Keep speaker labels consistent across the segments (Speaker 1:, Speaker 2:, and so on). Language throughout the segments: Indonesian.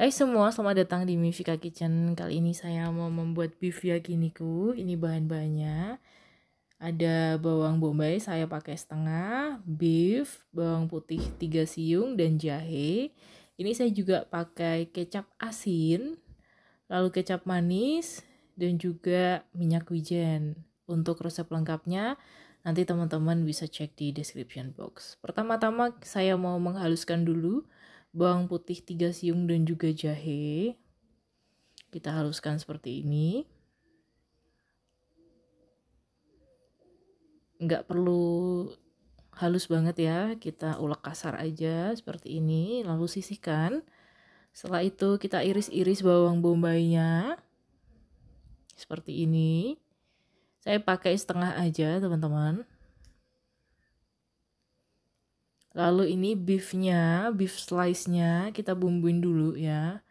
Speaker 1: Hai semua, selamat datang di Mifika Kitchen. Kali ini saya mau membuat beef yakiniku. Ini bahan-bahannya. Ada bawang bombay saya pakai setengah, beef, bawang putih 3 siung dan jahe. Ini saya juga pakai kecap asin, lalu kecap manis dan juga minyak wijen. Untuk resep lengkapnya nanti teman-teman bisa cek di description box. Pertama-tama saya mau menghaluskan dulu bawang putih 3 siung dan juga jahe. Kita haluskan seperti ini. Nggak perlu halus banget ya, kita ulek kasar aja seperti ini, lalu sisihkan. Setelah itu kita iris-iris bawang bombaynya seperti ini. Saya pakai setengah aja, teman-teman. Lalu ini beefnya, beef slice-nya kita bumbuin dulu ya.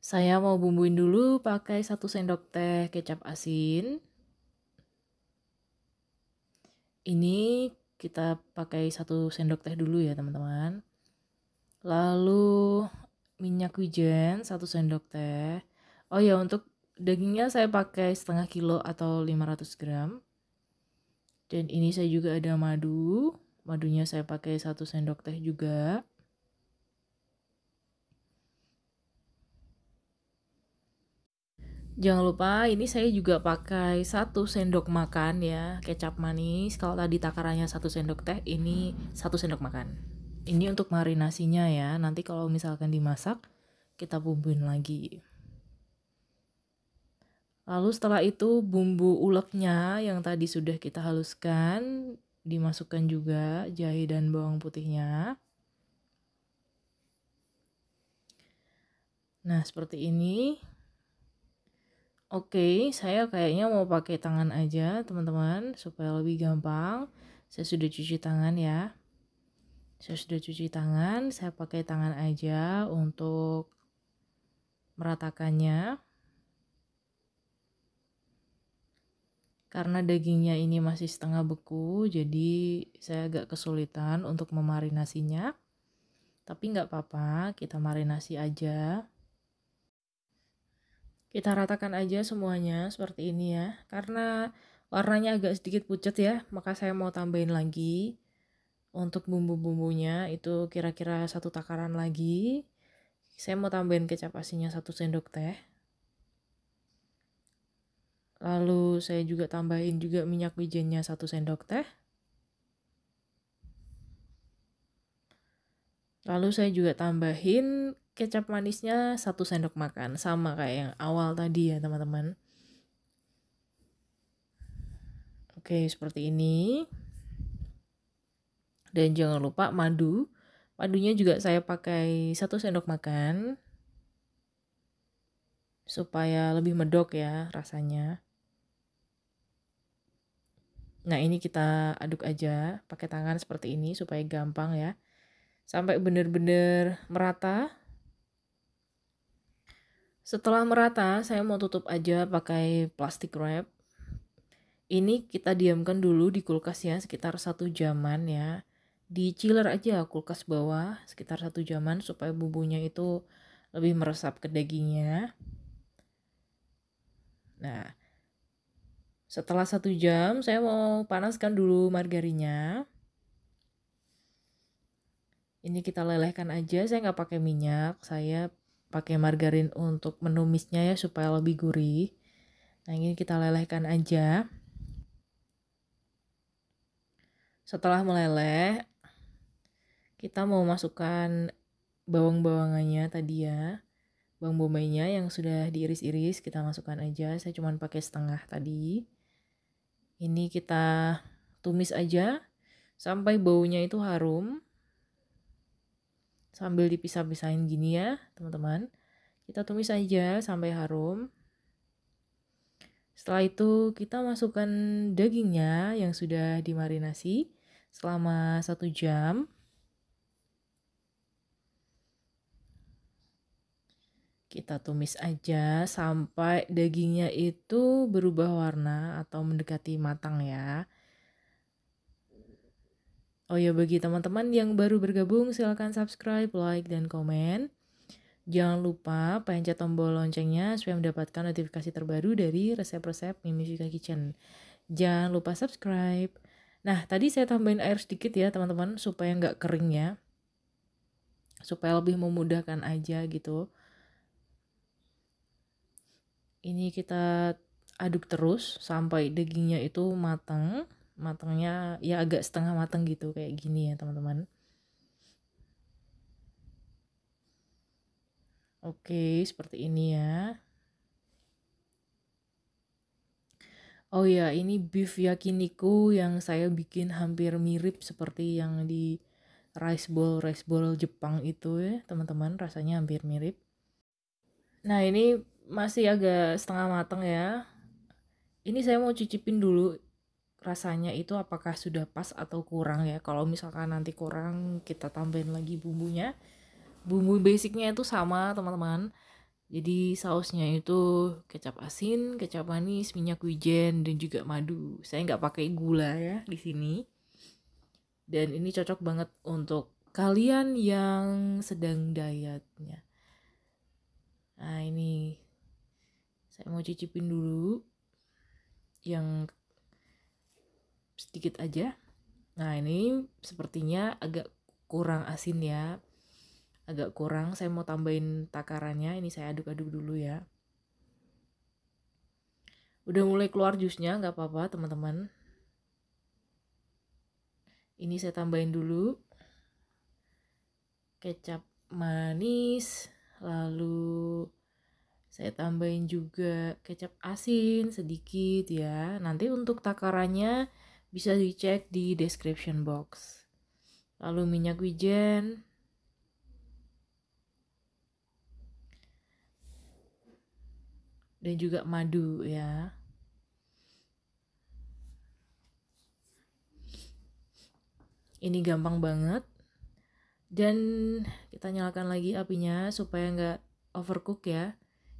Speaker 1: Saya mau bumbuin dulu pakai satu sendok teh kecap asin. Ini kita pakai satu sendok teh dulu ya teman-teman. Lalu minyak wijen satu sendok teh. Oh ya untuk dagingnya saya pakai setengah kilo atau 500 gram. Dan ini saya juga ada madu Madunya saya pakai satu sendok teh juga. Jangan lupa ini saya juga pakai satu sendok makan ya kecap manis. Kalau tadi takarannya satu sendok teh, ini satu sendok makan. Ini untuk marinasinya ya. Nanti kalau misalkan dimasak kita bumbuin lagi. Lalu setelah itu bumbu uleknya yang tadi sudah kita haluskan dimasukkan juga jahe dan bawang putihnya. Nah, seperti ini. Oke, saya kayaknya mau pakai tangan aja, teman-teman, supaya lebih gampang. Saya sudah cuci tangan ya. Saya sudah cuci tangan, saya pakai tangan aja untuk meratakannya. Karena dagingnya ini masih setengah beku, jadi saya agak kesulitan untuk memarinasinya. Tapi nggak apa-apa, kita marinasi aja. Kita ratakan aja semuanya seperti ini ya, karena warnanya agak sedikit pucat ya, maka saya mau tambahin lagi untuk bumbu-bumbunya itu kira-kira satu takaran lagi. Saya mau tambahin kecap asinnya satu sendok teh. Lalu saya juga tambahin juga minyak wijennya satu sendok teh. Lalu saya juga tambahin kecap manisnya satu sendok makan. Sama kayak yang awal tadi ya teman-teman. Oke seperti ini. Dan jangan lupa madu. Madunya juga saya pakai satu sendok makan. Supaya lebih medok ya rasanya. Nah ini kita aduk aja pakai tangan seperti ini supaya gampang ya. Sampai benar-benar merata. Setelah merata, saya mau tutup aja pakai plastik wrap. Ini kita diamkan dulu di kulkas ya sekitar satu jaman ya. Di chiller aja kulkas bawah sekitar satu jaman supaya bumbunya itu lebih meresap ke dagingnya. Nah, setelah satu jam, saya mau panaskan dulu margarinnya. Ini kita lelehkan aja, saya nggak pakai minyak, saya pakai margarin untuk menumisnya ya supaya lebih gurih. Nah ini kita lelehkan aja. Setelah meleleh, kita mau masukkan bawang-bawangannya tadi ya. Bawang bombaynya yang sudah diiris-iris kita masukkan aja. Saya cuma pakai setengah tadi. Ini kita tumis aja sampai baunya itu harum. Sambil dipisah-pisahin gini ya, teman-teman. Kita tumis aja sampai harum. Setelah itu kita masukkan dagingnya yang sudah dimarinasi selama satu jam Kita tumis aja sampai dagingnya itu berubah warna atau mendekati matang ya. Oh ya bagi teman-teman yang baru bergabung silahkan subscribe, like, dan komen. Jangan lupa pencet tombol loncengnya supaya mendapatkan notifikasi terbaru dari resep-resep Mimifika Kitchen. Jangan lupa subscribe. Nah tadi saya tambahin air sedikit ya teman-teman supaya nggak kering ya. Supaya lebih memudahkan aja gitu ini kita aduk terus sampai dagingnya itu matang matangnya ya agak setengah matang gitu kayak gini ya teman-teman Oke, seperti ini ya. Oh ya, ini beef yakiniku yang saya bikin hampir mirip seperti yang di rice bowl rice bowl Jepang itu ya, teman-teman, rasanya hampir mirip. Nah, ini masih agak setengah matang ya. Ini saya mau cicipin dulu rasanya itu apakah sudah pas atau kurang ya. Kalau misalkan nanti kurang kita tambahin lagi bumbunya. Bumbu basicnya itu sama teman-teman. Jadi sausnya itu kecap asin, kecap manis, minyak wijen dan juga madu. Saya nggak pakai gula ya di sini. Dan ini cocok banget untuk kalian yang sedang dietnya. Nah ini saya mau cicipin dulu yang sedikit aja nah ini sepertinya agak kurang asin ya agak kurang saya mau tambahin takarannya ini saya aduk-aduk dulu ya udah mulai keluar jusnya nggak apa-apa teman-teman ini saya tambahin dulu kecap manis lalu saya tambahin juga kecap asin sedikit ya nanti untuk takarannya bisa dicek di description box lalu minyak wijen dan juga madu ya ini gampang banget dan kita nyalakan lagi apinya supaya nggak overcook ya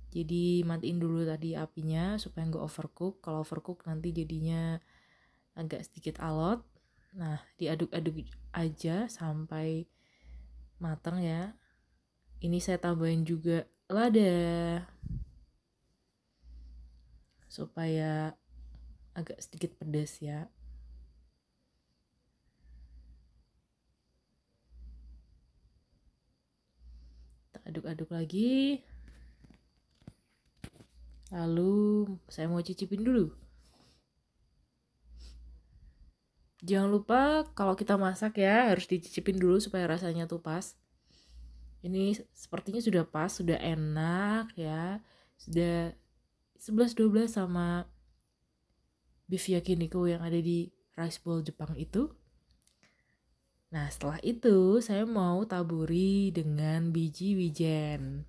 Speaker 1: jadi matiin dulu tadi apinya supaya nggak overcook kalau overcook nanti jadinya agak sedikit alot nah diaduk-aduk aja sampai matang ya ini saya tambahin juga lada supaya agak sedikit pedas ya aduk-aduk lagi Lalu saya mau cicipin dulu. Jangan lupa kalau kita masak ya harus dicicipin dulu supaya rasanya tuh pas. Ini sepertinya sudah pas, sudah enak ya. Sudah 11-12 sama beef yakiniku yang ada di rice bowl Jepang itu. Nah, setelah itu saya mau taburi dengan biji wijen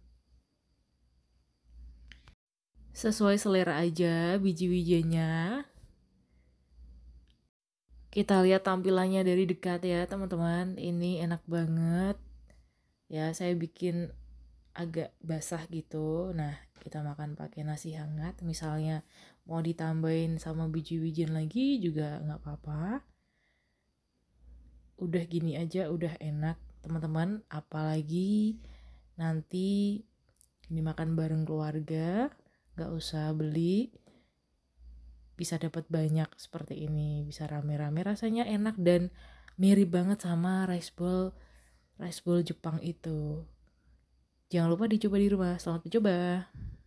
Speaker 1: sesuai selera aja biji-bijinya kita lihat tampilannya dari dekat ya teman-teman ini enak banget ya saya bikin agak basah gitu nah kita makan pakai nasi hangat misalnya mau ditambahin sama biji-bijian lagi juga nggak apa-apa udah gini aja udah enak teman-teman apalagi nanti ini makan bareng keluarga nggak usah beli bisa dapat banyak seperti ini bisa rame-rame rasanya enak dan mirip banget sama rice bowl rice bowl Jepang itu jangan lupa dicoba di rumah selamat mencoba